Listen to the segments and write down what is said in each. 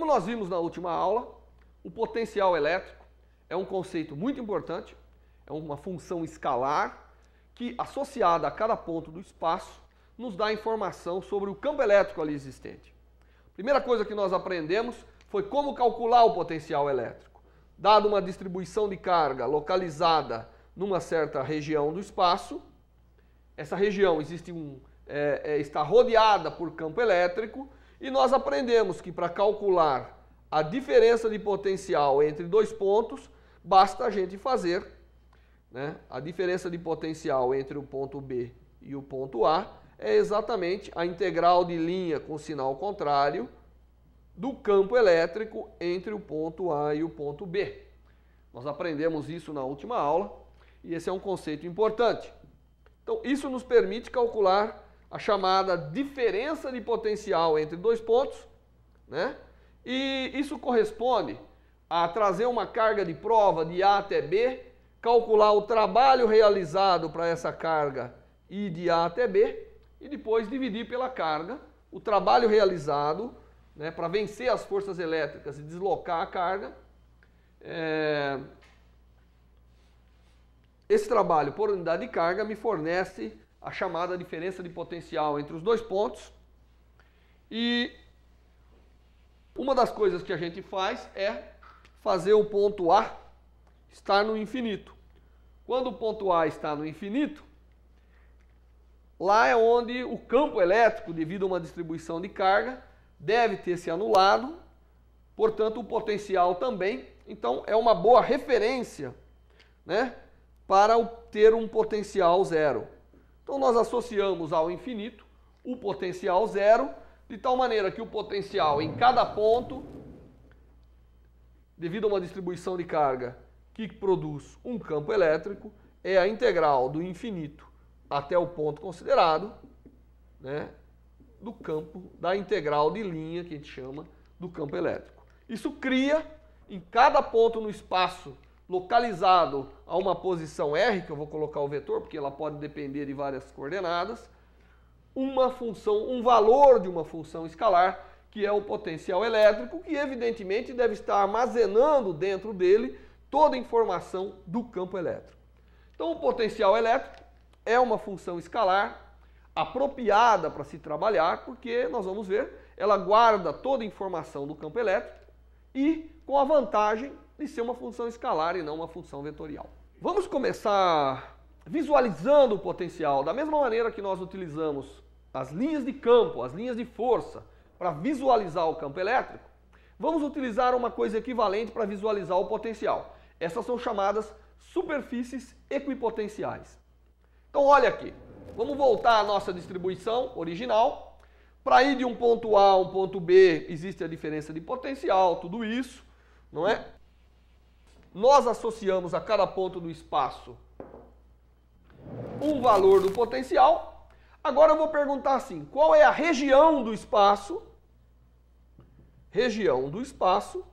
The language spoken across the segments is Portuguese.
Como nós vimos na última aula, o potencial elétrico é um conceito muito importante, é uma função escalar que, associada a cada ponto do espaço, nos dá informação sobre o campo elétrico ali existente. A primeira coisa que nós aprendemos foi como calcular o potencial elétrico. dado uma distribuição de carga localizada numa certa região do espaço, essa região existe um, é, é está rodeada por campo elétrico e nós aprendemos que para calcular a diferença de potencial entre dois pontos, basta a gente fazer né, a diferença de potencial entre o ponto B e o ponto A é exatamente a integral de linha com sinal contrário do campo elétrico entre o ponto A e o ponto B. Nós aprendemos isso na última aula e esse é um conceito importante. Então, isso nos permite calcular a chamada diferença de potencial entre dois pontos, né? E isso corresponde a trazer uma carga de prova de A até B, calcular o trabalho realizado para essa carga e de A até B e depois dividir pela carga o trabalho realizado né, para vencer as forças elétricas e deslocar a carga. É... Esse trabalho por unidade de carga me fornece a chamada diferença de potencial entre os dois pontos. E uma das coisas que a gente faz é fazer o ponto A estar no infinito. Quando o ponto A está no infinito, lá é onde o campo elétrico, devido a uma distribuição de carga, deve ter se anulado, portanto o potencial também. Então é uma boa referência né, para ter um potencial zero. Então nós associamos ao infinito o potencial zero, de tal maneira que o potencial em cada ponto, devido a uma distribuição de carga que produz um campo elétrico, é a integral do infinito até o ponto considerado, né, do campo, da integral de linha que a gente chama do campo elétrico. Isso cria em cada ponto no espaço localizado a uma posição R, que eu vou colocar o vetor, porque ela pode depender de várias coordenadas, uma função, um valor de uma função escalar, que é o potencial elétrico, que evidentemente deve estar armazenando dentro dele toda a informação do campo elétrico. Então o potencial elétrico é uma função escalar apropriada para se trabalhar, porque nós vamos ver, ela guarda toda a informação do campo elétrico e com a vantagem e ser uma função escalar e não uma função vetorial. Vamos começar visualizando o potencial. Da mesma maneira que nós utilizamos as linhas de campo, as linhas de força, para visualizar o campo elétrico, vamos utilizar uma coisa equivalente para visualizar o potencial. Essas são chamadas superfícies equipotenciais. Então olha aqui, vamos voltar à nossa distribuição original. Para ir de um ponto A a um ponto B, existe a diferença de potencial, tudo isso, não é? nós associamos a cada ponto do espaço um valor do potencial. Agora eu vou perguntar assim, qual é a região do espaço? Região do espaço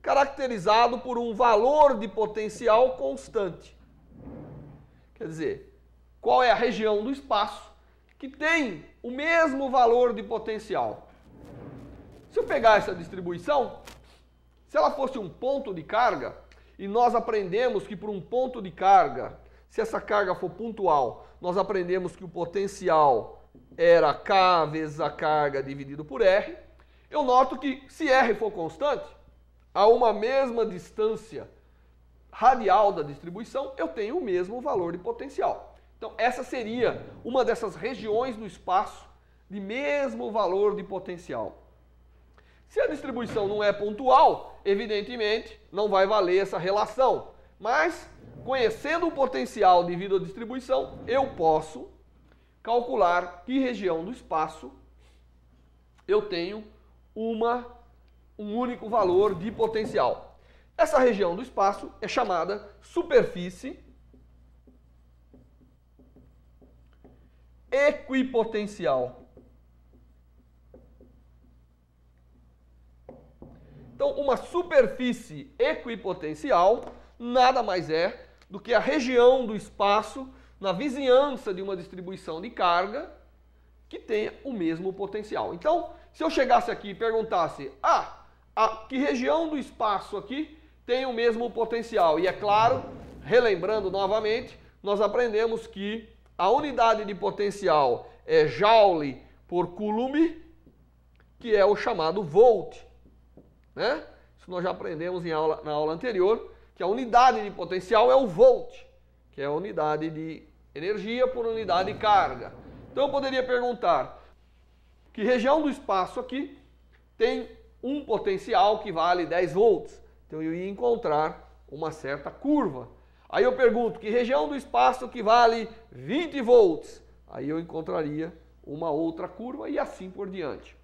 caracterizado por um valor de potencial constante. Quer dizer, qual é a região do espaço que tem o mesmo valor de potencial? Se eu pegar essa distribuição, se ela fosse um ponto de carga, e nós aprendemos que por um ponto de carga, se essa carga for pontual, nós aprendemos que o potencial era K vezes a carga dividido por R, eu noto que se R for constante, a uma mesma distância radial da distribuição, eu tenho o mesmo valor de potencial. Então, essa seria uma dessas regiões no espaço de mesmo valor de potencial. Se a distribuição não é pontual, evidentemente, não vai valer essa relação. Mas, conhecendo o potencial de distribuição, eu posso calcular que região do espaço eu tenho uma, um único valor de potencial. Essa região do espaço é chamada superfície equipotencial. Então, uma superfície equipotencial nada mais é do que a região do espaço na vizinhança de uma distribuição de carga que tenha o mesmo potencial. Então, se eu chegasse aqui e perguntasse, ah, a, que região do espaço aqui tem o mesmo potencial? E é claro, relembrando novamente, nós aprendemos que a unidade de potencial é joule por coulomb, que é o chamado volt. Né? Isso nós já aprendemos em aula, na aula anterior, que a unidade de potencial é o volt, que é a unidade de energia por unidade de carga. Então eu poderia perguntar que região do espaço aqui tem um potencial que vale 10 volts. Então eu ia encontrar uma certa curva. Aí eu pergunto que região do espaço que vale 20 volts. Aí eu encontraria uma outra curva e assim por diante.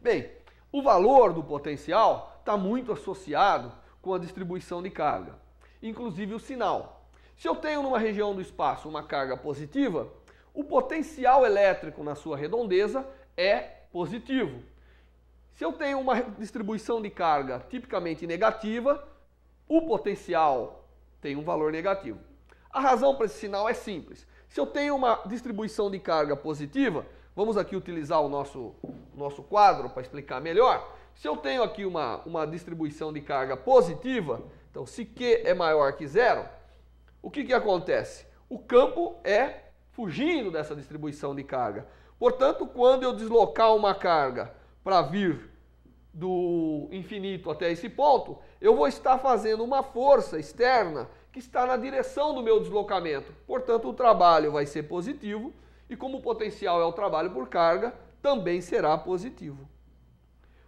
Bem, o valor do potencial está muito associado com a distribuição de carga, inclusive o sinal. Se eu tenho numa região do espaço uma carga positiva, o potencial elétrico na sua redondeza é positivo. Se eu tenho uma distribuição de carga tipicamente negativa, o potencial tem um valor negativo. A razão para esse sinal é simples. Se eu tenho uma distribuição de carga positiva, Vamos aqui utilizar o nosso, nosso quadro para explicar melhor. Se eu tenho aqui uma, uma distribuição de carga positiva, então se Q é maior que zero, o que, que acontece? O campo é fugindo dessa distribuição de carga. Portanto, quando eu deslocar uma carga para vir do infinito até esse ponto, eu vou estar fazendo uma força externa que está na direção do meu deslocamento. Portanto, o trabalho vai ser positivo e como o potencial é o trabalho por carga, também será positivo.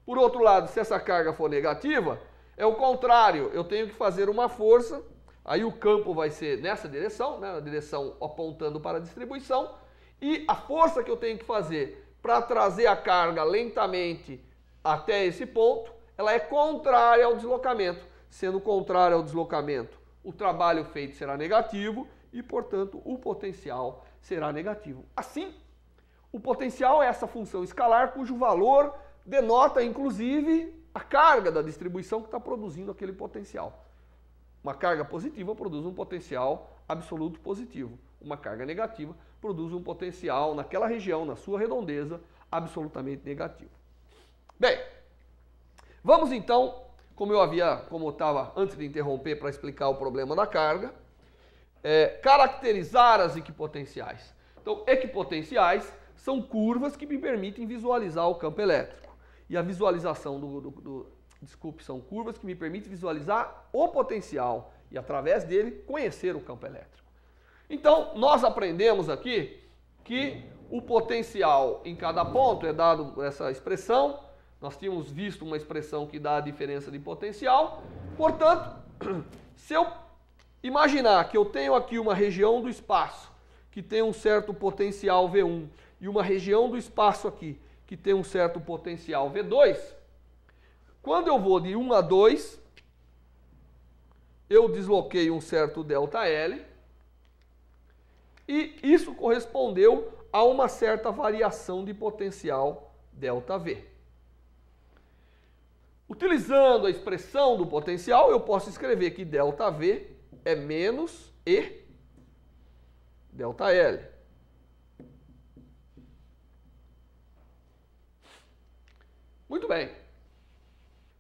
Por outro lado, se essa carga for negativa, é o contrário, eu tenho que fazer uma força, aí o campo vai ser nessa direção, né, na direção apontando para a distribuição, e a força que eu tenho que fazer para trazer a carga lentamente até esse ponto, ela é contrária ao deslocamento. Sendo contrária ao deslocamento, o trabalho feito será negativo e, portanto, o potencial será negativo. Assim, o potencial é essa função escalar cujo valor denota, inclusive, a carga da distribuição que está produzindo aquele potencial. Uma carga positiva produz um potencial absoluto positivo. Uma carga negativa produz um potencial naquela região, na sua redondeza, absolutamente negativo. Bem, vamos então, como eu havia, como eu estava antes de interromper para explicar o problema da carga, é, caracterizar as equipotenciais. Então, equipotenciais são curvas que me permitem visualizar o campo elétrico. E a visualização do, do, do desculpe, são curvas que me permitem visualizar o potencial e, através dele, conhecer o campo elétrico. Então, nós aprendemos aqui que o potencial em cada ponto é dado essa expressão. Nós tínhamos visto uma expressão que dá a diferença de potencial. Portanto, se eu imaginar que eu tenho aqui uma região do espaço que tem um certo potencial V1 e uma região do espaço aqui que tem um certo potencial V2, quando eu vou de 1 a 2, eu desloquei um certo delta L e isso correspondeu a uma certa variação de potencial delta V. Utilizando a expressão do potencial, eu posso escrever que delta V é menos E delta L. Muito bem.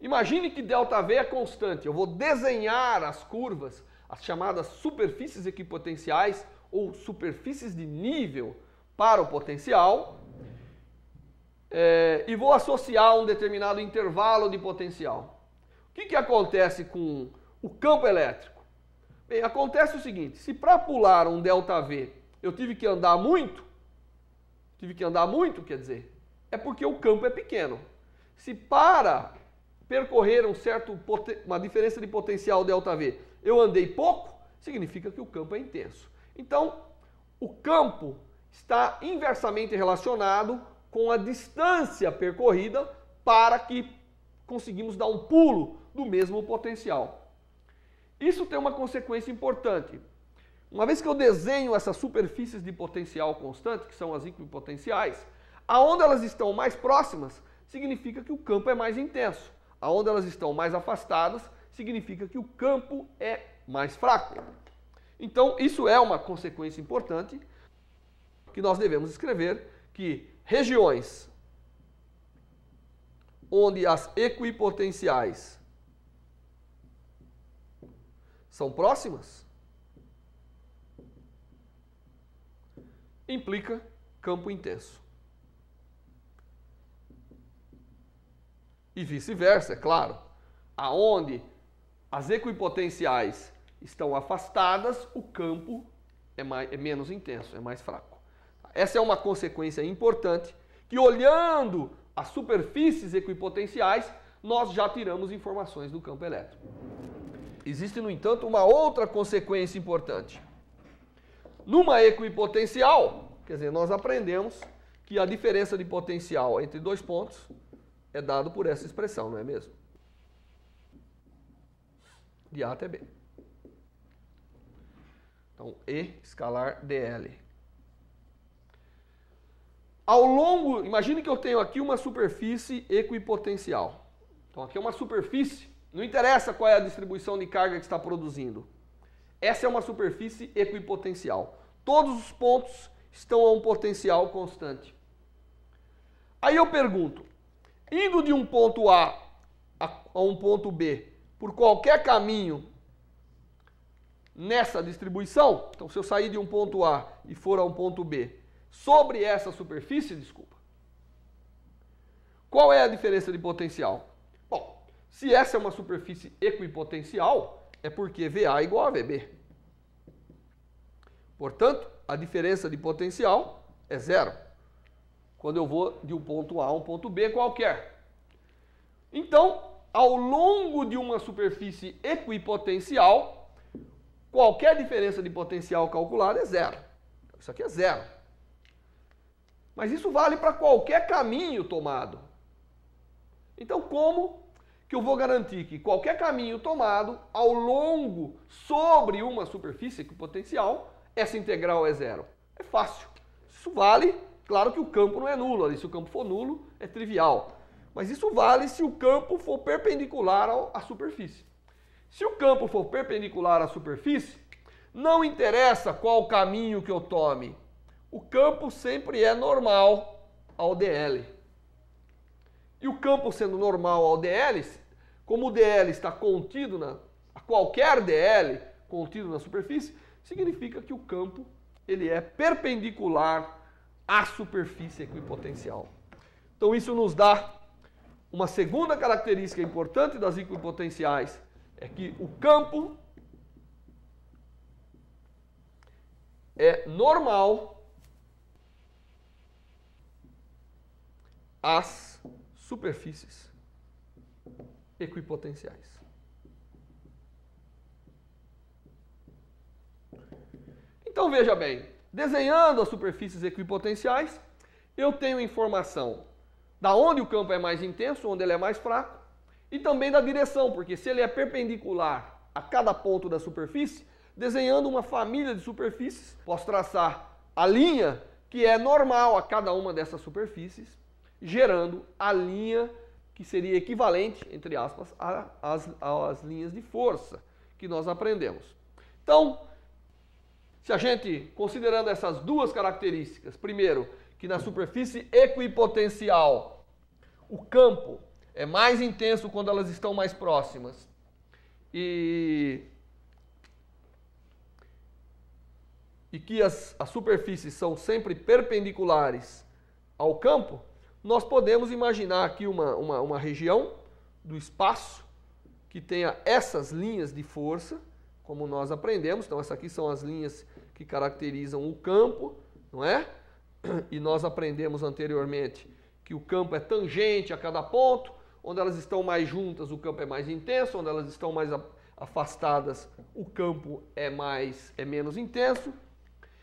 Imagine que ΔV é constante. Eu vou desenhar as curvas, as chamadas superfícies equipotenciais ou superfícies de nível para o potencial é, e vou associar um determinado intervalo de potencial. O que, que acontece com o campo elétrico? acontece o seguinte: se para pular um delta V eu tive que andar muito, tive que andar muito, quer dizer, é porque o campo é pequeno. Se para percorrer um certo uma diferença de potencial delta V eu andei pouco, significa que o campo é intenso. Então, o campo está inversamente relacionado com a distância percorrida para que conseguimos dar um pulo do mesmo potencial. Isso tem uma consequência importante. Uma vez que eu desenho essas superfícies de potencial constante, que são as equipotenciais, aonde elas estão mais próximas, significa que o campo é mais intenso. Aonde elas estão mais afastadas, significa que o campo é mais fraco. Então, isso é uma consequência importante que nós devemos escrever que regiões onde as equipotenciais são próximas, implica campo intenso. E vice-versa, é claro. Aonde as equipotenciais estão afastadas, o campo é, mais, é menos intenso, é mais fraco. Essa é uma consequência importante que olhando as superfícies equipotenciais, nós já tiramos informações do campo elétrico. Existe, no entanto, uma outra consequência importante. Numa equipotencial, quer dizer, nós aprendemos que a diferença de potencial entre dois pontos é dado por essa expressão, não é mesmo? De A até B. Então, E escalar DL. Ao longo, imagine que eu tenho aqui uma superfície equipotencial. Então, aqui é uma superfície não interessa qual é a distribuição de carga que está produzindo. Essa é uma superfície equipotencial. Todos os pontos estão a um potencial constante. Aí eu pergunto, indo de um ponto A a um ponto B por qualquer caminho nessa distribuição, então se eu sair de um ponto A e for a um ponto B, sobre essa superfície, desculpa, qual é a diferença de potencial? Se essa é uma superfície equipotencial, é porque VA é igual a VB. Portanto, a diferença de potencial é zero. Quando eu vou de um ponto A a um ponto B qualquer. É? Então, ao longo de uma superfície equipotencial, qualquer diferença de potencial calculada é zero. Então, isso aqui é zero. Mas isso vale para qualquer caminho tomado. Então, como que eu vou garantir que qualquer caminho tomado ao longo sobre uma superfície com potencial, essa integral é zero. É fácil. Isso vale, claro que o campo não é nulo, ali se o campo for nulo é trivial. Mas isso vale se o campo for perpendicular à superfície. Se o campo for perpendicular à superfície, não interessa qual caminho que eu tome. O campo sempre é normal ao DL. E o campo sendo normal ao DL, como o DL está contido na qualquer DL contido na superfície, significa que o campo ele é perpendicular à superfície equipotencial. Então isso nos dá uma segunda característica importante das equipotenciais é que o campo é normal às superfícies equipotenciais. Então veja bem, desenhando as superfícies equipotenciais, eu tenho informação da onde o campo é mais intenso, onde ele é mais fraco, e também da direção, porque se ele é perpendicular a cada ponto da superfície, desenhando uma família de superfícies, posso traçar a linha que é normal a cada uma dessas superfícies, gerando a linha que seria equivalente, entre aspas, às, às linhas de força que nós aprendemos. Então, se a gente, considerando essas duas características, primeiro, que na superfície equipotencial o campo é mais intenso quando elas estão mais próximas. E, e que as, as superfícies são sempre perpendiculares ao campo, nós podemos imaginar aqui uma, uma, uma região do espaço que tenha essas linhas de força, como nós aprendemos. Então, essas aqui são as linhas que caracterizam o campo, não é? E nós aprendemos anteriormente que o campo é tangente a cada ponto. Onde elas estão mais juntas, o campo é mais intenso. Onde elas estão mais afastadas, o campo é mais é menos intenso.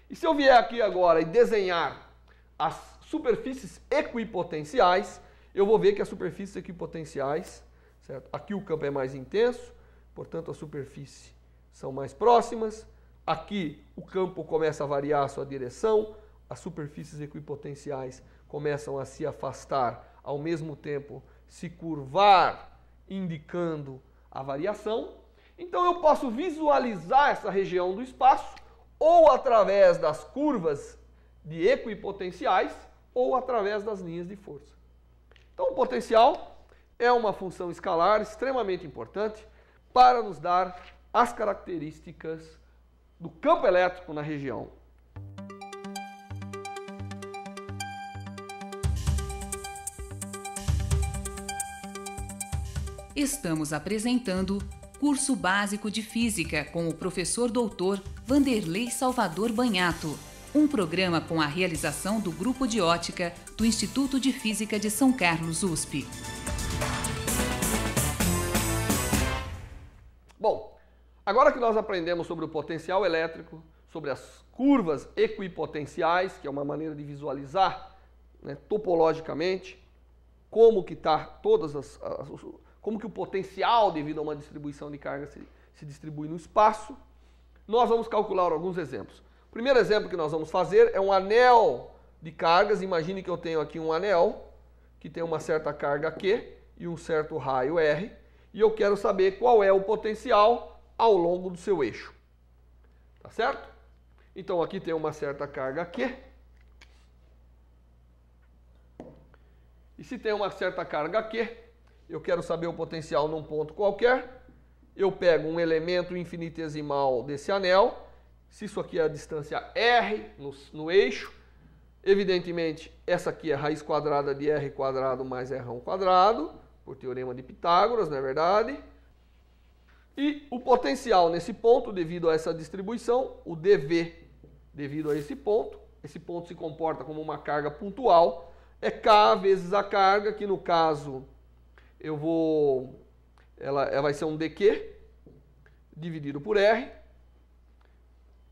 E se eu vier aqui agora e desenhar as superfícies equipotenciais, eu vou ver que as superfícies equipotenciais, certo? aqui o campo é mais intenso, portanto as superfícies são mais próximas, aqui o campo começa a variar a sua direção, as superfícies equipotenciais começam a se afastar, ao mesmo tempo se curvar, indicando a variação. Então eu posso visualizar essa região do espaço ou através das curvas de equipotenciais ou através das linhas de força. Então, o potencial é uma função escalar extremamente importante para nos dar as características do campo elétrico na região. Estamos apresentando curso básico de física com o professor doutor Vanderlei Salvador Banhato um programa com a realização do Grupo de Ótica do Instituto de Física de São Carlos, USP. Bom, agora que nós aprendemos sobre o potencial elétrico, sobre as curvas equipotenciais, que é uma maneira de visualizar né, topologicamente como que está todas as, as, como que o potencial devido a uma distribuição de carga se, se distribui no espaço, nós vamos calcular alguns exemplos primeiro exemplo que nós vamos fazer é um anel de cargas. Imagine que eu tenho aqui um anel que tem uma certa carga Q e um certo raio R, e eu quero saber qual é o potencial ao longo do seu eixo. Tá certo? Então aqui tem uma certa carga Q. E se tem uma certa carga Q, eu quero saber o potencial num ponto qualquer. Eu pego um elemento infinitesimal desse anel se isso aqui é a distância R no, no eixo, evidentemente essa aqui é a raiz quadrada de R quadrado mais R quadrado, por teorema de Pitágoras, não é verdade? E o potencial nesse ponto, devido a essa distribuição, o dV, devido a esse ponto, esse ponto se comporta como uma carga pontual, é K vezes a carga, que no caso eu vou. Ela, ela vai ser um dQ dividido por R.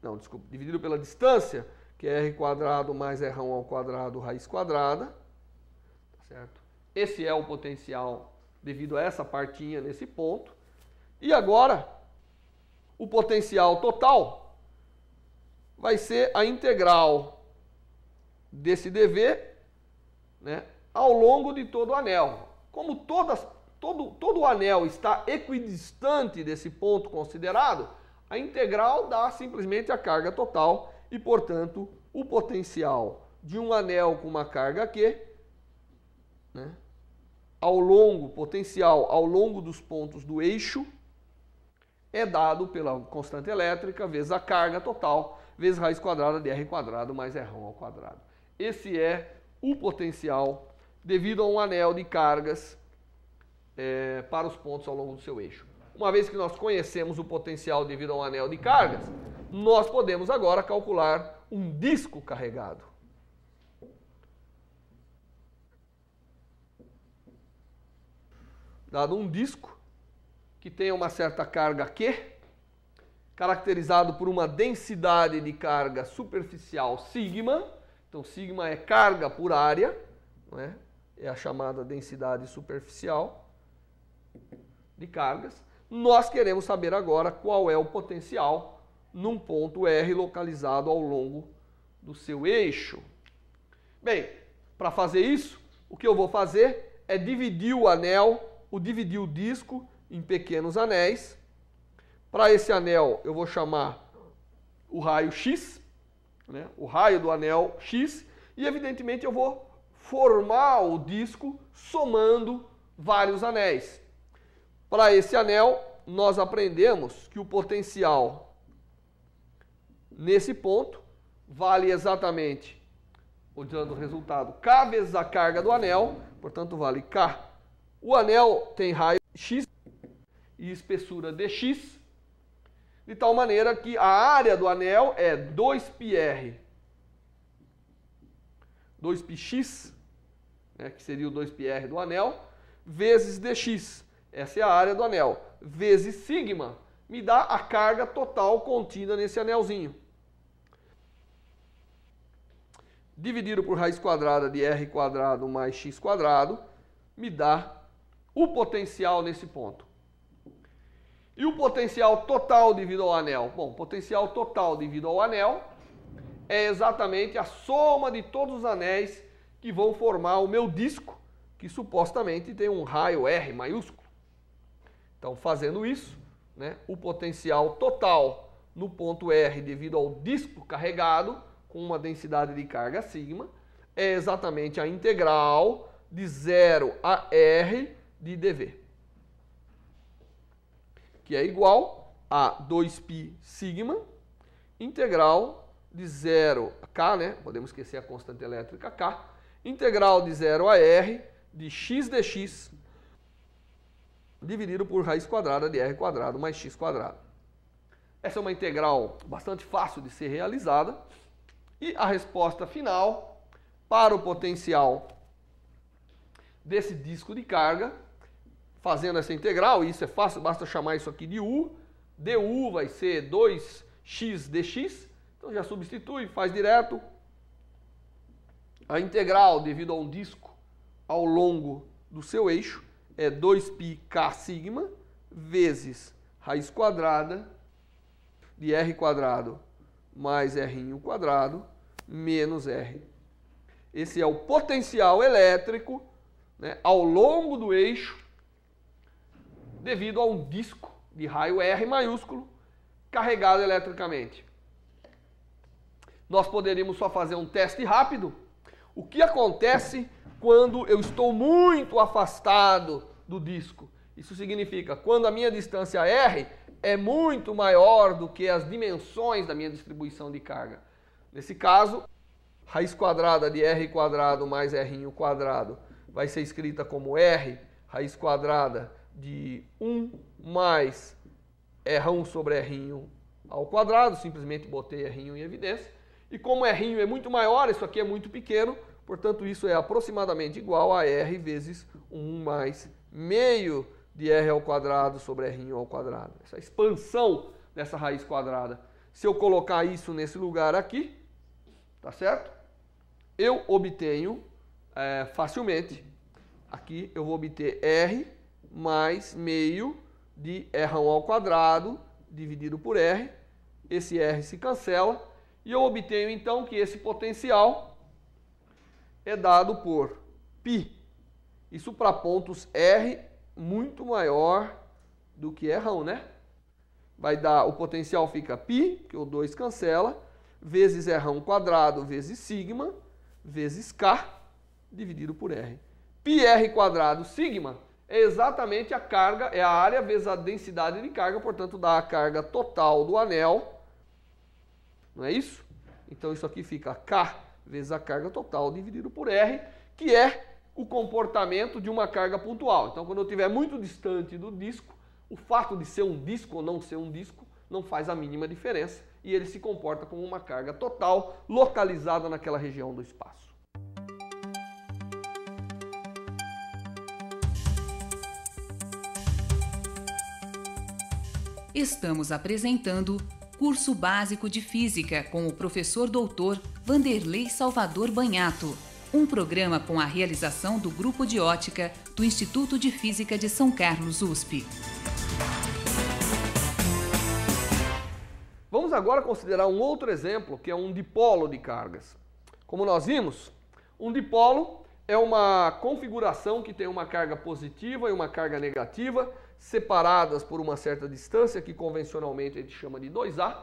Não, desculpa, dividido pela distância, que é quadrado mais r1 ao quadrado raiz quadrada, tá certo? Esse é o potencial devido a essa partinha nesse ponto. E agora, o potencial total vai ser a integral desse dv né, ao longo de todo o anel. Como todas, todo, todo o anel está equidistante desse ponto considerado, a integral dá simplesmente a carga total e, portanto, o potencial de um anel com uma carga Q, né, ao longo, potencial ao longo dos pontos do eixo, é dado pela constante elétrica vezes a carga total, vezes raiz quadrada de R quadrado mais R ao quadrado. Esse é o potencial devido a um anel de cargas é, para os pontos ao longo do seu eixo. Uma vez que nós conhecemos o potencial devido a um anel de cargas, nós podemos agora calcular um disco carregado. Dado um disco que tenha uma certa carga Q, caracterizado por uma densidade de carga superficial sigma, então sigma é carga por área, não é? é a chamada densidade superficial de cargas. Nós queremos saber agora qual é o potencial num ponto R localizado ao longo do seu eixo. Bem, para fazer isso, o que eu vou fazer é dividir o anel, ou dividir o disco em pequenos anéis. Para esse anel eu vou chamar o raio X, né? o raio do anel X, e evidentemente eu vou formar o disco somando vários anéis. Para esse anel, nós aprendemos que o potencial nesse ponto vale exatamente, olhando o resultado, K vezes a carga do anel, portanto vale K. O anel tem raio X e espessura dx, de tal maneira que a área do anel é 2πr, 2πx, né, que seria o 2πr do anel, vezes dx. Essa é a área do anel. Vezes sigma me dá a carga total contida nesse anelzinho. Dividido por raiz quadrada de r quadrado mais x quadrado, me dá o potencial nesse ponto. E o potencial total devido ao anel? Bom, potencial total devido ao anel é exatamente a soma de todos os anéis que vão formar o meu disco, que supostamente tem um raio R maiúsculo. Então, fazendo isso, né, o potencial total no ponto R devido ao disco carregado, com uma densidade de carga sigma, é exatamente a integral de 0 a R de dV, que é igual a 2π sigma integral de 0 a k, né? podemos esquecer a constante elétrica k, integral de 0 a r de x dx dividido por raiz quadrada de r quadrado mais x quadrado. Essa é uma integral bastante fácil de ser realizada. E a resposta final para o potencial desse disco de carga, fazendo essa integral, isso é fácil, basta chamar isso aqui de U. DU vai ser 2x dx, então já substitui, faz direto. A integral devido a um disco ao longo do seu eixo é 2 k sigma vezes raiz quadrada de r quadrado mais r quadrado menos r. Esse é o potencial elétrico né, ao longo do eixo devido a um disco de raio R maiúsculo carregado eletricamente. Nós poderíamos só fazer um teste rápido. O que acontece quando eu estou muito afastado do disco. Isso significa quando a minha distância R é muito maior do que as dimensões da minha distribuição de carga. Nesse caso, raiz quadrada de R quadrado mais R quadrado vai ser escrita como R raiz quadrada de 1 mais R1 sobre R ao quadrado, simplesmente botei R em evidência. E como R é muito maior, isso aqui é muito pequeno, Portanto, isso é aproximadamente igual a R vezes 1 mais meio de R ao quadrado sobre R ao quadrado. Essa expansão dessa raiz quadrada. Se eu colocar isso nesse lugar aqui, tá certo? Eu obtenho é, facilmente, aqui eu vou obter R mais meio de R1 ao quadrado dividido por R. Esse R se cancela e eu obtenho então que esse potencial é dado por π. Isso para pontos R muito maior do que R1, né? Vai dar, o potencial fica π, que o 2 cancela, vezes R1 quadrado vezes sigma, vezes K, dividido por R. πr quadrado sigma é exatamente a carga, é a área vezes a densidade de carga, portanto dá a carga total do anel. Não é isso? Então isso aqui fica K vezes a carga total dividido por R, que é o comportamento de uma carga pontual. Então, quando eu estiver muito distante do disco, o fato de ser um disco ou não ser um disco não faz a mínima diferença e ele se comporta como uma carga total localizada naquela região do espaço. Estamos apresentando Curso Básico de Física com o professor doutor Vanderlei Salvador Banhato. Um programa com a realização do Grupo de Ótica do Instituto de Física de São Carlos, USP. Vamos agora considerar um outro exemplo, que é um dipolo de cargas. Como nós vimos, um dipolo é uma configuração que tem uma carga positiva e uma carga negativa separadas por uma certa distância, que convencionalmente a gente chama de 2A.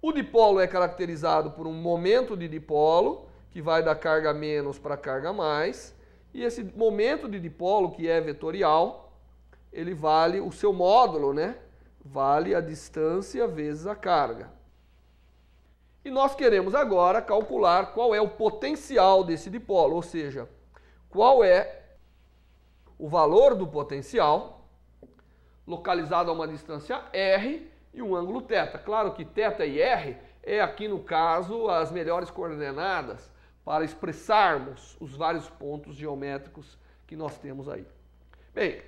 O dipolo é caracterizado por um momento de dipolo, que vai da carga menos para a carga mais. E esse momento de dipolo, que é vetorial, ele vale, o seu módulo, né? Vale a distância vezes a carga. E nós queremos agora calcular qual é o potencial desse dipolo, ou seja, qual é o valor do potencial localizado a uma distância R e um ângulo θ. Claro que θ e R é aqui no caso as melhores coordenadas para expressarmos os vários pontos geométricos que nós temos aí. Bem,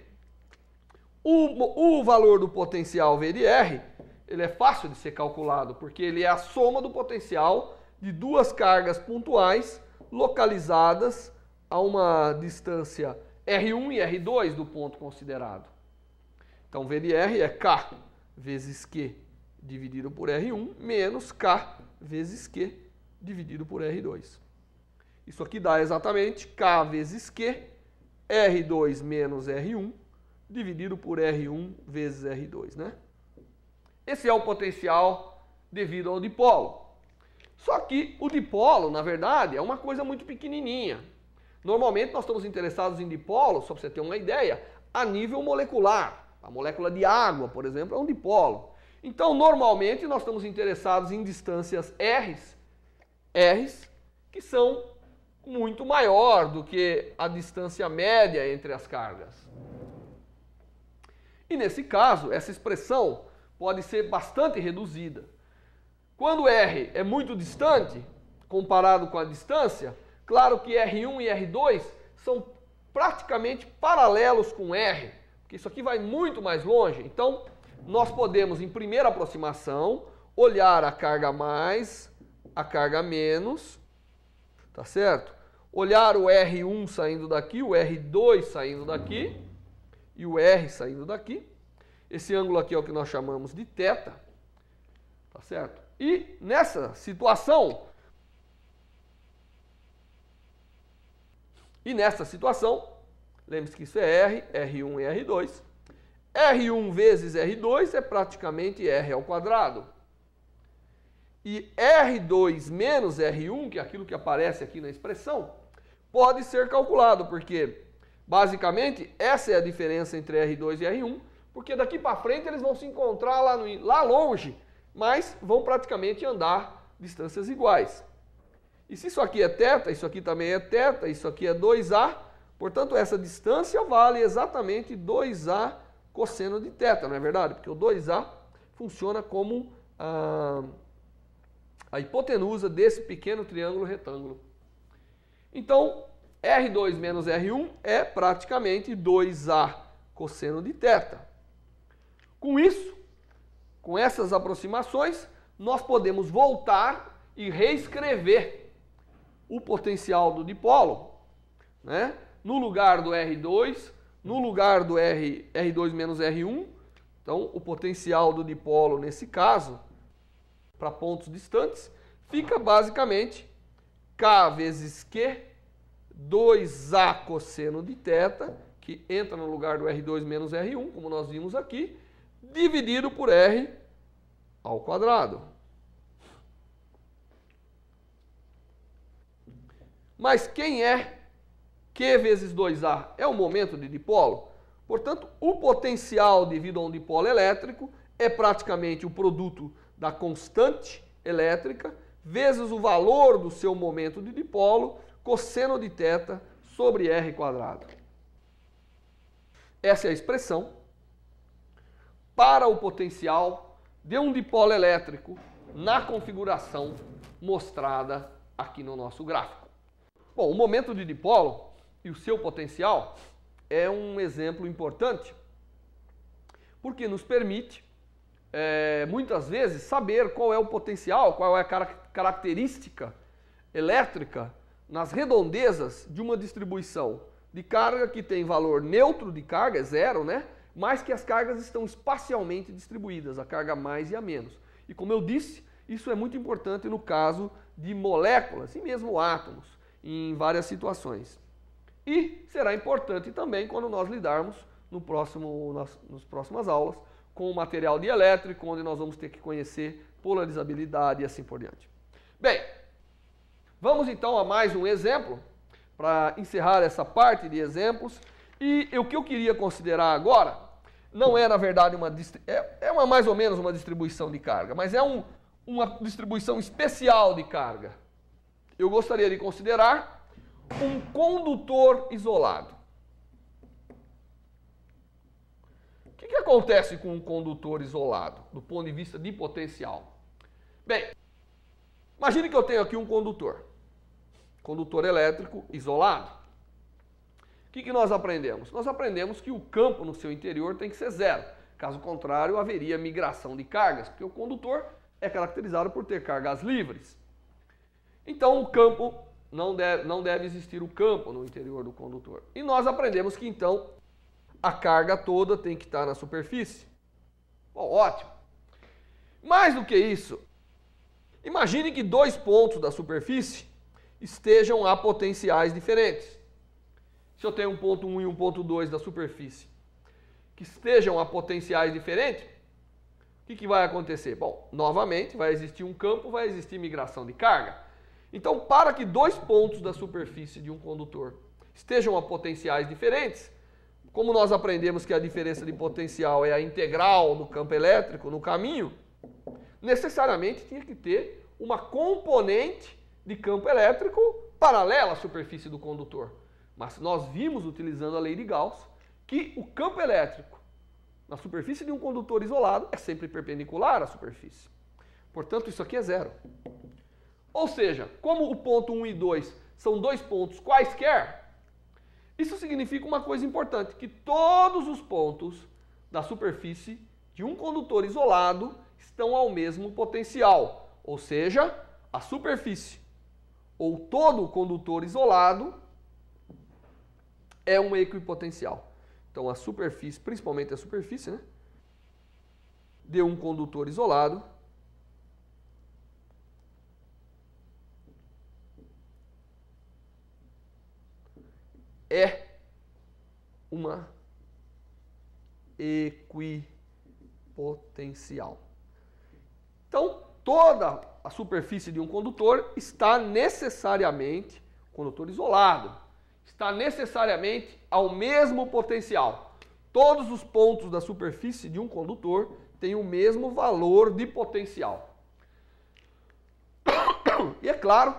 o, o valor do potencial V de R ele é fácil de ser calculado, porque ele é a soma do potencial de duas cargas pontuais localizadas a uma distância R1 e R2 do ponto considerado. Então, V de R é K vezes Q dividido por R1 menos K vezes Q dividido por R2. Isso aqui dá exatamente K vezes Q, R2 menos R1, dividido por R1 vezes R2, né? Esse é o potencial devido ao dipolo. Só que o dipolo, na verdade, é uma coisa muito pequenininha. Normalmente nós estamos interessados em dipolo, só para você ter uma ideia, a nível molecular. A molécula de água, por exemplo, é um dipolo. Então, normalmente, nós estamos interessados em distâncias R's, R's que são muito maior do que a distância média entre as cargas. E nesse caso, essa expressão pode ser bastante reduzida. Quando R é muito distante, comparado com a distância, claro que R1 e R2 são praticamente paralelos com R. Porque isso aqui vai muito mais longe. Então, nós podemos, em primeira aproximação, olhar a carga mais, a carga menos, tá certo? Olhar o R1 saindo daqui, o R2 saindo daqui e o R saindo daqui. Esse ângulo aqui é o que nós chamamos de θ, tá certo? E nessa situação, e nessa situação, Lembre-se que isso é R, R1 e R2. R1 vezes R2 é praticamente R ao quadrado. E R2 menos R1, que é aquilo que aparece aqui na expressão, pode ser calculado, porque basicamente essa é a diferença entre R2 e R1, porque daqui para frente eles vão se encontrar lá, no, lá longe, mas vão praticamente andar distâncias iguais. E se isso aqui é θ, isso aqui também é θ, isso aqui é 2A, Portanto, essa distância vale exatamente 2A cosseno de teta, não é verdade? Porque o 2A funciona como a, ah, a hipotenusa desse pequeno triângulo retângulo. Então, R2 menos R1 é praticamente 2A cosseno de teta. Com isso, com essas aproximações, nós podemos voltar e reescrever o potencial do dipolo, né? no lugar do R2, no lugar do R, R2 menos R1. Então, o potencial do dipolo, nesse caso, para pontos distantes, fica basicamente K vezes Q, 2A cosseno de θ, que entra no lugar do R2 menos R1, como nós vimos aqui, dividido por R ao quadrado. Mas quem é Q vezes 2A é o momento de dipolo. Portanto, o potencial devido a um dipolo é elétrico é praticamente o produto da constante elétrica vezes o valor do seu momento de dipolo, cosseno de θ sobre r quadrado. Essa é a expressão para o potencial de um dipolo elétrico na configuração mostrada aqui no nosso gráfico. Bom, o momento de dipolo e o seu potencial é um exemplo importante, porque nos permite, é, muitas vezes, saber qual é o potencial, qual é a car característica elétrica nas redondezas de uma distribuição de carga que tem valor neutro de carga, é zero, né? Mas que as cargas estão espacialmente distribuídas, a carga mais e a menos. E como eu disse, isso é muito importante no caso de moléculas e mesmo átomos, em várias situações. E será importante também quando nós lidarmos no próximo, nas, nas próximas aulas com o material dielétrico, onde nós vamos ter que conhecer polarizabilidade e assim por diante. Bem, vamos então a mais um exemplo para encerrar essa parte de exemplos. E o que eu queria considerar agora não é, na verdade, uma é, é uma mais ou menos uma distribuição de carga, mas é um, uma distribuição especial de carga. Eu gostaria de considerar um condutor isolado. O que, que acontece com um condutor isolado, do ponto de vista de potencial? Bem, imagine que eu tenho aqui um condutor, condutor elétrico isolado. O que, que nós aprendemos? Nós aprendemos que o campo no seu interior tem que ser zero. Caso contrário, haveria migração de cargas, porque o condutor é caracterizado por ter cargas livres. Então, o campo não deve, não deve existir o campo no interior do condutor. E nós aprendemos que então a carga toda tem que estar na superfície. Bom, ótimo. Mais do que isso, imagine que dois pontos da superfície estejam a potenciais diferentes. Se eu tenho um ponto 1 um e um ponto 2 da superfície que estejam a potenciais diferentes, o que, que vai acontecer? Bom, novamente vai existir um campo, vai existir migração de carga. Então, para que dois pontos da superfície de um condutor estejam a potenciais diferentes, como nós aprendemos que a diferença de potencial é a integral do campo elétrico no caminho, necessariamente tinha que ter uma componente de campo elétrico paralela à superfície do condutor. Mas nós vimos, utilizando a lei de Gauss, que o campo elétrico na superfície de um condutor isolado é sempre perpendicular à superfície. Portanto, isso aqui é zero. Ou seja, como o ponto 1 e 2 são dois pontos quaisquer, isso significa uma coisa importante, que todos os pontos da superfície de um condutor isolado estão ao mesmo potencial, ou seja, a superfície ou todo o condutor isolado é um equipotencial. Então a superfície, principalmente a superfície, né, de um condutor isolado é uma equipotencial. Então, toda a superfície de um condutor está necessariamente, condutor isolado, está necessariamente ao mesmo potencial. Todos os pontos da superfície de um condutor têm o mesmo valor de potencial. E é claro,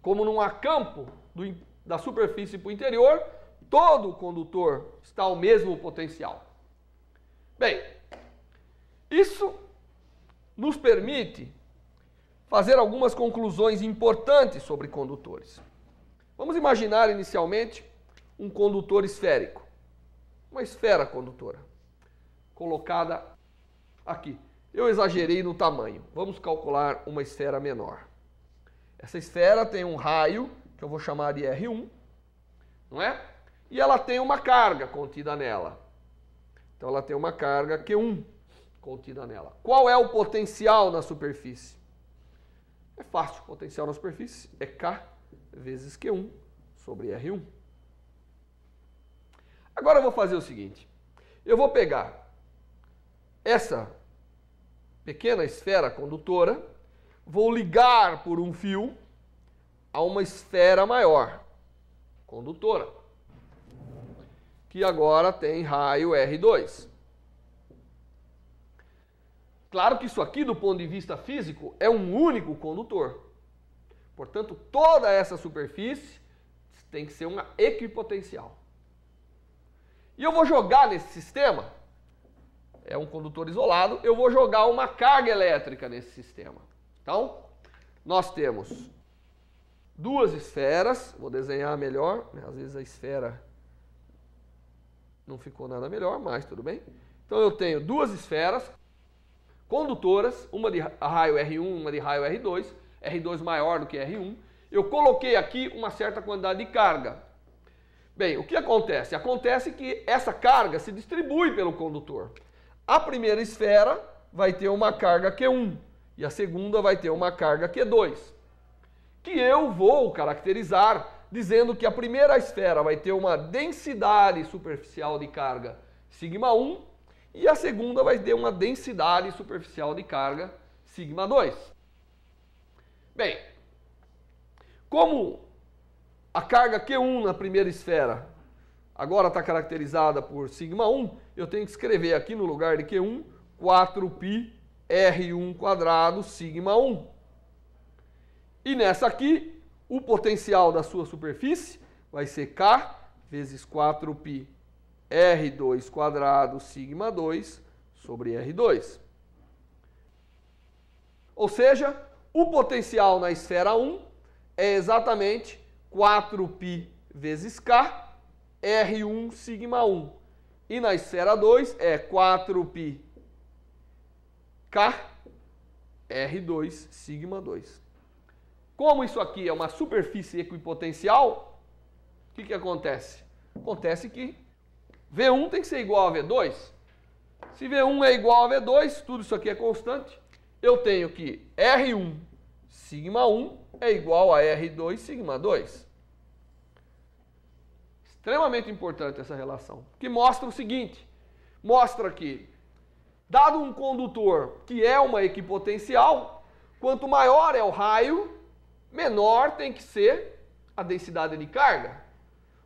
como não há campo do, da superfície para o interior, todo o condutor está ao mesmo potencial. Bem, isso nos permite fazer algumas conclusões importantes sobre condutores. Vamos imaginar inicialmente um condutor esférico, uma esfera condutora, colocada aqui. Eu exagerei no tamanho, vamos calcular uma esfera menor. Essa esfera tem um raio que eu vou chamar de R1, não é? E ela tem uma carga contida nela. Então ela tem uma carga Q1 contida nela. Qual é o potencial na superfície? É fácil, o potencial na superfície é K vezes Q1 sobre R1. Agora eu vou fazer o seguinte, eu vou pegar essa pequena esfera condutora, vou ligar por um fio a uma esfera maior, condutora, que agora tem raio R2. Claro que isso aqui, do ponto de vista físico, é um único condutor. Portanto, toda essa superfície tem que ser uma equipotencial. E eu vou jogar nesse sistema, é um condutor isolado, eu vou jogar uma carga elétrica nesse sistema. Então, nós temos duas esferas. Vou desenhar melhor. Né? Às vezes a esfera não ficou nada melhor, mas tudo bem. Então eu tenho duas esferas condutoras, uma de raio R1, uma de raio R2, R2 maior do que R1. Eu coloquei aqui uma certa quantidade de carga. Bem, o que acontece? Acontece que essa carga se distribui pelo condutor. A primeira esfera vai ter uma carga Q1 e a segunda vai ter uma carga Q2 que eu vou caracterizar dizendo que a primeira esfera vai ter uma densidade superficial de carga sigma 1 e a segunda vai ter uma densidade superficial de carga sigma 2. Bem, como a carga Q1 na primeira esfera agora está caracterizada por sigma 1, eu tenho que escrever aqui no lugar de Q1 4πr1 quadrado sigma 1. E nessa aqui, o potencial da sua superfície vai ser K vezes 4π R2 quadrado sigma 2 sobre R2. Ou seja, o potencial na esfera 1 é exatamente 4π vezes K, R1 sigma 1. E na esfera 2 é 4π K, R2 sigma 2. Como isso aqui é uma superfície equipotencial, o que, que acontece? Acontece que V1 tem que ser igual a V2. Se V1 é igual a V2, tudo isso aqui é constante, eu tenho que R1 sigma 1 é igual a R2 sigma 2. Extremamente importante essa relação, que mostra o seguinte, mostra que, dado um condutor que é uma equipotencial, quanto maior é o raio, menor tem que ser a densidade de carga.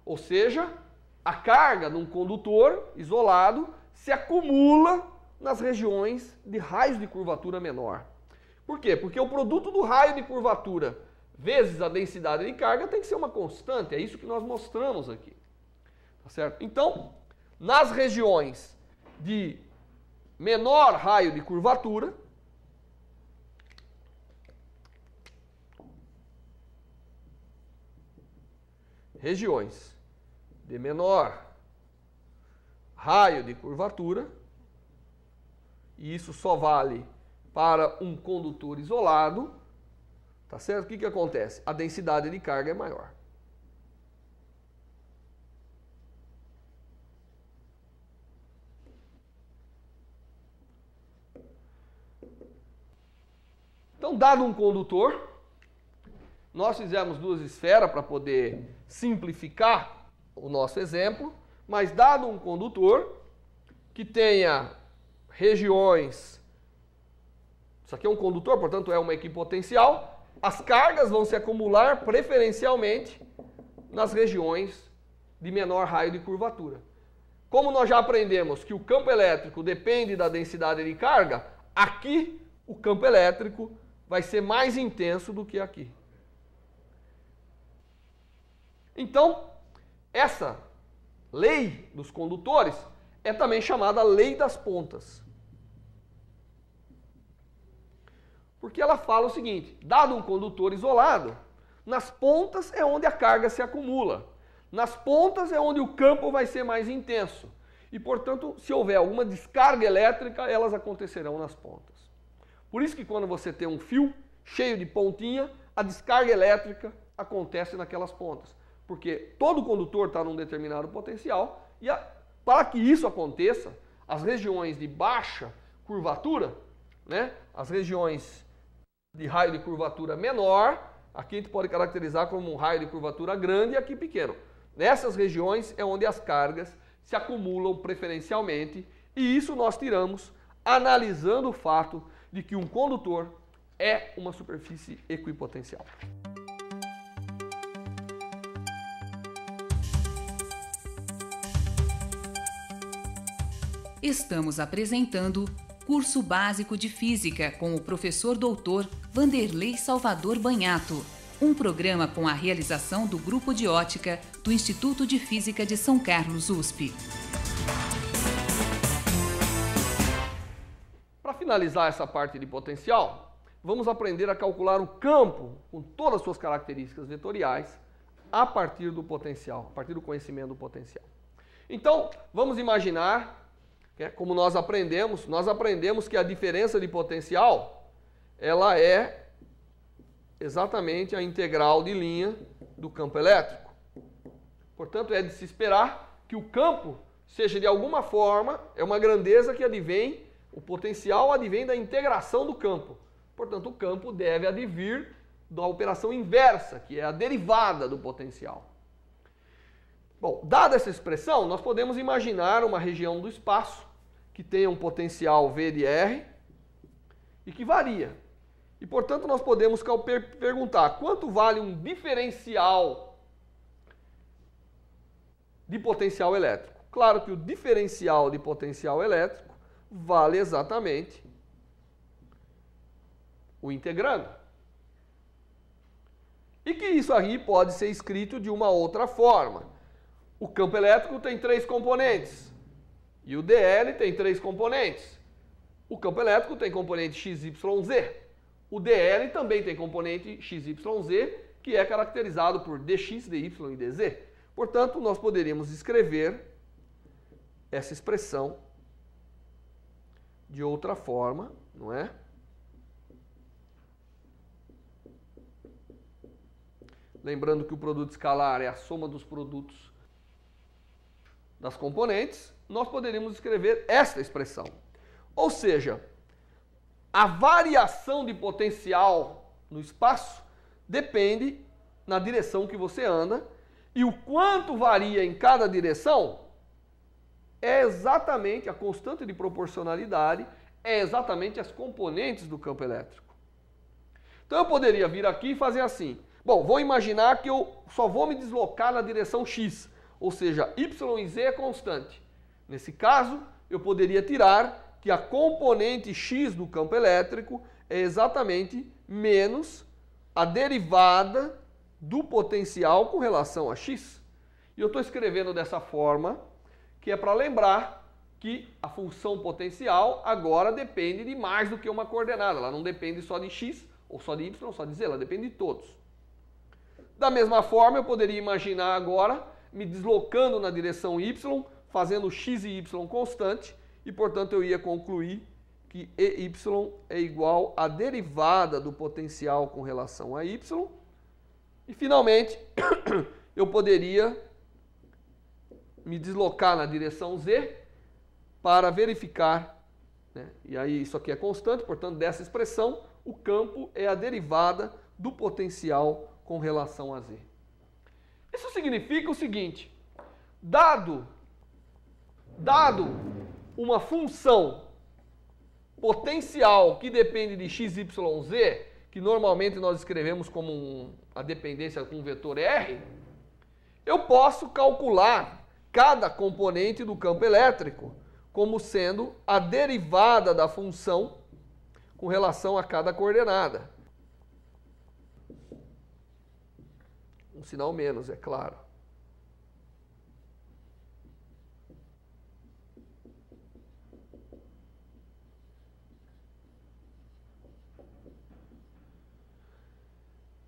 Ou seja, a carga num condutor isolado se acumula nas regiões de raios de curvatura menor. Por quê? Porque o produto do raio de curvatura vezes a densidade de carga tem que ser uma constante, é isso que nós mostramos aqui. Tá certo? Então, nas regiões de menor raio de curvatura, regiões de menor raio de curvatura, e isso só vale para um condutor isolado, tá certo? O que, que acontece? A densidade de carga é maior. Então, dado um condutor, nós fizemos duas esferas para poder simplificar o nosso exemplo, mas dado um condutor que tenha regiões. Isso aqui é um condutor, portanto é uma equipotencial. As cargas vão se acumular preferencialmente nas regiões de menor raio de curvatura. Como nós já aprendemos que o campo elétrico depende da densidade de carga, aqui o campo elétrico vai ser mais intenso do que aqui. Então, essa lei dos condutores é também chamada lei das pontas. Porque ela fala o seguinte: dado um condutor isolado, nas pontas é onde a carga se acumula. Nas pontas é onde o campo vai ser mais intenso. E, portanto, se houver alguma descarga elétrica, elas acontecerão nas pontas. Por isso que quando você tem um fio cheio de pontinha, a descarga elétrica acontece naquelas pontas. Porque todo condutor está num determinado potencial e a, para que isso aconteça, as regiões de baixa curvatura, né, as regiões de raio de curvatura menor, aqui a gente pode caracterizar como um raio de curvatura grande e aqui pequeno. Nessas regiões é onde as cargas se acumulam preferencialmente e isso nós tiramos analisando o fato de que um condutor é uma superfície equipotencial. estamos apresentando Curso Básico de Física com o professor doutor Vanderlei Salvador Banhato, um programa com a realização do Grupo de Ótica do Instituto de Física de São Carlos, USP. Para finalizar essa parte de potencial, vamos aprender a calcular o campo com todas as suas características vetoriais a partir do potencial, a partir do conhecimento do potencial. Então, vamos imaginar é como nós aprendemos, nós aprendemos que a diferença de potencial ela é exatamente a integral de linha do campo elétrico. Portanto, é de se esperar que o campo seja de alguma forma, é uma grandeza que advém, o potencial advém da integração do campo. Portanto, o campo deve advir da operação inversa, que é a derivada do potencial. Bom, dada essa expressão, nós podemos imaginar uma região do espaço que tenha um potencial V de R e que varia. E, portanto, nós podemos perguntar quanto vale um diferencial de potencial elétrico. Claro que o diferencial de potencial elétrico vale exatamente o integrando. E que isso aí pode ser escrito de uma outra forma. O campo elétrico tem três componentes. E o DL tem três componentes. O campo elétrico tem componente XYZ. O DL também tem componente XYZ, que é caracterizado por dx, dy e dz. Portanto, nós poderíamos escrever essa expressão de outra forma, não é? Lembrando que o produto escalar é a soma dos produtos das componentes, nós poderíamos escrever esta expressão. Ou seja, a variação de potencial no espaço depende na direção que você anda e o quanto varia em cada direção é exatamente a constante de proporcionalidade, é exatamente as componentes do campo elétrico. Então eu poderia vir aqui e fazer assim. Bom, vou imaginar que eu só vou me deslocar na direção X. Ou seja, y e z é constante. Nesse caso, eu poderia tirar que a componente x do campo elétrico é exatamente menos a derivada do potencial com relação a x. E eu estou escrevendo dessa forma, que é para lembrar que a função potencial agora depende de mais do que uma coordenada. Ela não depende só de x, ou só de y, ou só de z, ela depende de todos. Da mesma forma, eu poderia imaginar agora me deslocando na direção Y, fazendo X e Y constante, e portanto eu ia concluir que EY é igual à derivada do potencial com relação a Y. E finalmente, eu poderia me deslocar na direção Z para verificar, né? e aí isso aqui é constante, portanto dessa expressão, o campo é a derivada do potencial com relação a Z. Isso significa o seguinte: dado dado uma função potencial que depende de x, y, z, que normalmente nós escrevemos como um, a dependência com o vetor r, eu posso calcular cada componente do campo elétrico como sendo a derivada da função com relação a cada coordenada. um sinal menos, é claro.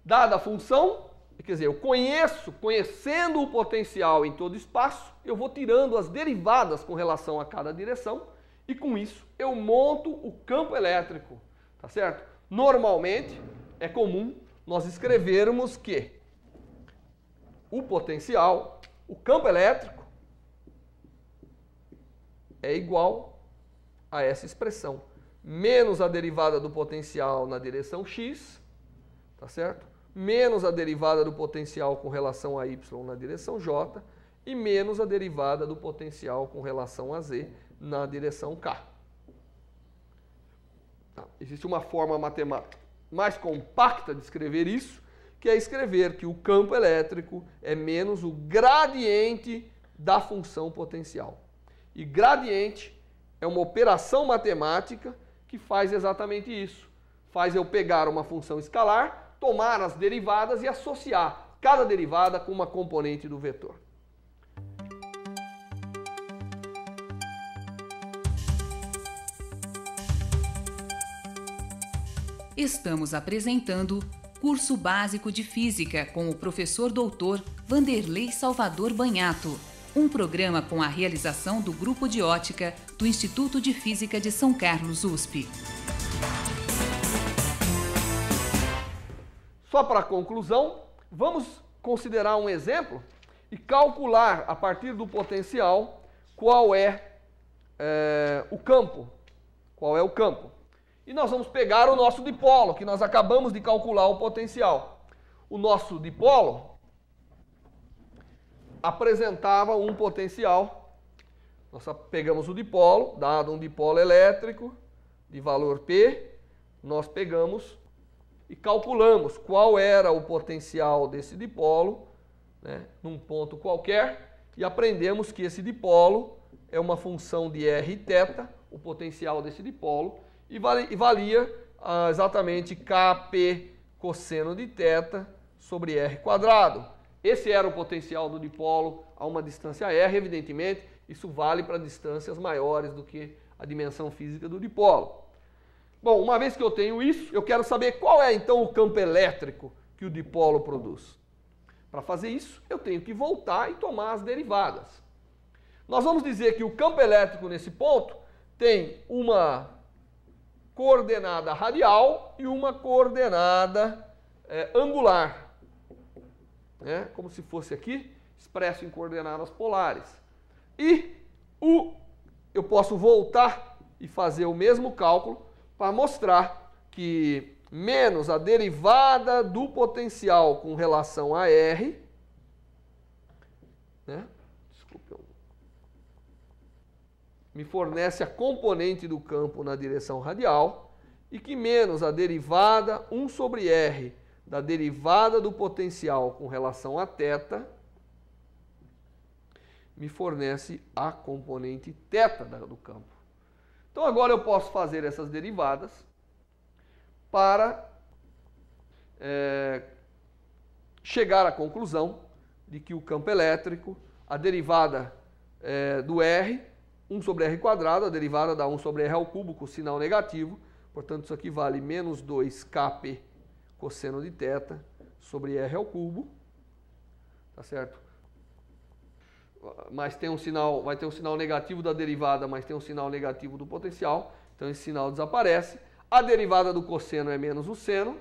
Dada a função, quer dizer, eu conheço, conhecendo o potencial em todo espaço, eu vou tirando as derivadas com relação a cada direção e com isso eu monto o campo elétrico, tá certo? Normalmente é comum nós escrevermos que o potencial, o campo elétrico é igual a essa expressão, menos a derivada do potencial na direção x, tá certo? Menos a derivada do potencial com relação a y na direção j e menos a derivada do potencial com relação a z na direção k. Tá. Existe uma forma matemática mais compacta de escrever isso, que é escrever que o campo elétrico é menos o gradiente da função potencial. E gradiente é uma operação matemática que faz exatamente isso. Faz eu pegar uma função escalar, tomar as derivadas e associar cada derivada com uma componente do vetor. Estamos apresentando Curso Básico de Física com o professor doutor Vanderlei Salvador Banhato. Um programa com a realização do Grupo de Ótica do Instituto de Física de São Carlos, USP. Só para conclusão, vamos considerar um exemplo e calcular a partir do potencial qual é, é o campo. Qual é o campo? E nós vamos pegar o nosso dipolo, que nós acabamos de calcular o potencial. O nosso dipolo apresentava um potencial. Nós pegamos o dipolo, dado um dipolo elétrico de valor P, nós pegamos e calculamos qual era o potencial desse dipolo né, num ponto qualquer e aprendemos que esse dipolo é uma função de r o potencial desse dipolo, e valia ah, exatamente Kp cosseno de θ sobre R quadrado. Esse era o potencial do dipolo a uma distância R, evidentemente, isso vale para distâncias maiores do que a dimensão física do dipolo. Bom, uma vez que eu tenho isso, eu quero saber qual é então o campo elétrico que o dipolo produz. Para fazer isso, eu tenho que voltar e tomar as derivadas. Nós vamos dizer que o campo elétrico nesse ponto tem uma coordenada radial e uma coordenada é, angular. Né? Como se fosse aqui, expresso em coordenadas polares. E o, eu posso voltar e fazer o mesmo cálculo para mostrar que menos a derivada do potencial com relação a R, né? me fornece a componente do campo na direção radial e que menos a derivada 1 sobre r da derivada do potencial com relação a θ me fornece a componente θ do campo. Então agora eu posso fazer essas derivadas para é, chegar à conclusão de que o campo elétrico, a derivada é, do R 1 sobre r quadrado, a derivada dá 1 sobre r ao cubo com sinal negativo. Portanto, isso aqui vale menos 2kp cosseno de teta sobre r ao cubo. Tá certo? Mas tem um sinal, vai ter um sinal negativo da derivada, mas tem um sinal negativo do potencial. Então esse sinal desaparece. A derivada do cosseno é menos o seno.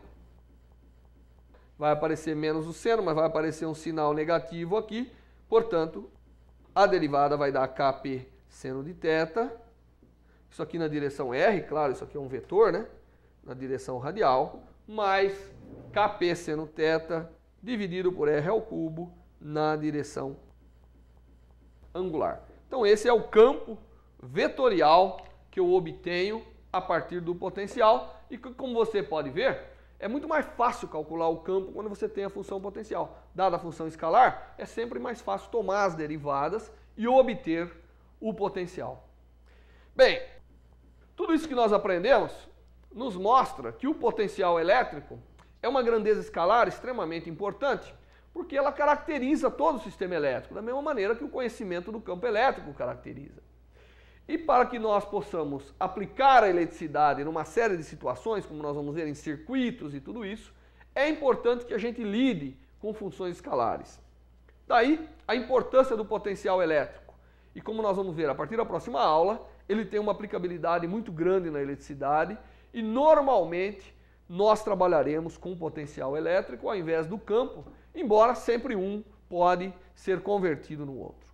Vai aparecer menos o seno, mas vai aparecer um sinal negativo aqui. Portanto, a derivada vai dar kp seno de θ, isso aqui na direção R, claro, isso aqui é um vetor, né? Na direção radial, mais Kp seno θ dividido por R ao cubo na direção angular. Então esse é o campo vetorial que eu obtenho a partir do potencial e como você pode ver, é muito mais fácil calcular o campo quando você tem a função potencial. Dada a função escalar, é sempre mais fácil tomar as derivadas e obter o potencial. Bem, tudo isso que nós aprendemos nos mostra que o potencial elétrico é uma grandeza escalar extremamente importante, porque ela caracteriza todo o sistema elétrico, da mesma maneira que o conhecimento do campo elétrico caracteriza. E para que nós possamos aplicar a eletricidade numa série de situações, como nós vamos ver em circuitos e tudo isso, é importante que a gente lide com funções escalares. Daí a importância do potencial elétrico. E como nós vamos ver a partir da próxima aula, ele tem uma aplicabilidade muito grande na eletricidade e normalmente nós trabalharemos com potencial elétrico ao invés do campo, embora sempre um pode ser convertido no outro.